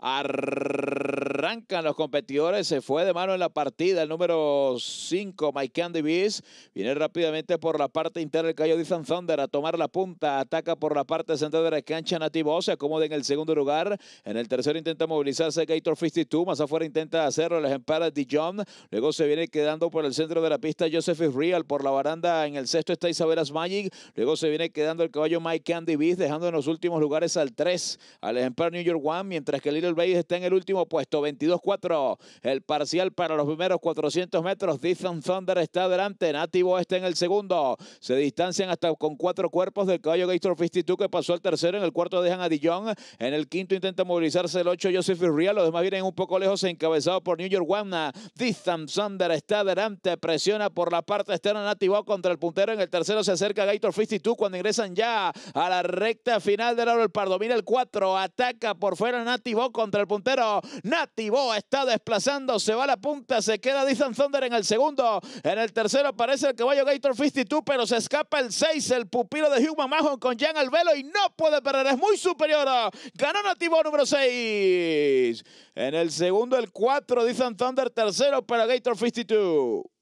Arr- Arrancan los competidores, se fue de mano en la partida el número 5, Mike Candy Beast. Viene rápidamente por la parte interna el Cayo Dizan Thunder a tomar la punta. Ataca por la parte central de la cancha Nativo. Se acomoda en el segundo lugar. En el tercero intenta movilizarse Gator 52. Más afuera intenta hacerlo el ejemplar Dijon. Luego se viene quedando por el centro de la pista Joseph Real. Por la baranda en el sexto está Isabel Magic. Luego se viene quedando el caballo Mike Candy Beast, dejando en los últimos lugares al 3, al ejemplar New York One, mientras que Little Bay está en el último puesto. 22-4. El parcial para los primeros 400 metros. Distant Thunder está adelante. Nativo está en el segundo. Se distancian hasta con cuatro cuerpos del caballo Gator 52 que pasó al tercero. En el cuarto dejan a Dijon. En el quinto intenta movilizarse el 8 Joseph Real. Los demás vienen un poco lejos encabezado por New York Wagner. Ditham Thunder está adelante. Presiona por la parte externa Nativo contra el puntero. En el tercero se acerca Gator 52 cuando ingresan ya a la recta final del árbol El Pardo mira el 4. Ataca por fuera Nativo contra el puntero. Nat activó, está desplazando, se va a la punta, se queda Dizan Thunder en el segundo. En el tercero aparece el caballo Gator 52, pero se escapa el 6, el pupilo de Hugh Mahon con Jan velo y no puede perder, es muy superior. Ganó Nativo número 6. En el segundo, el 4, Dizan Thunder, tercero para Gator 52.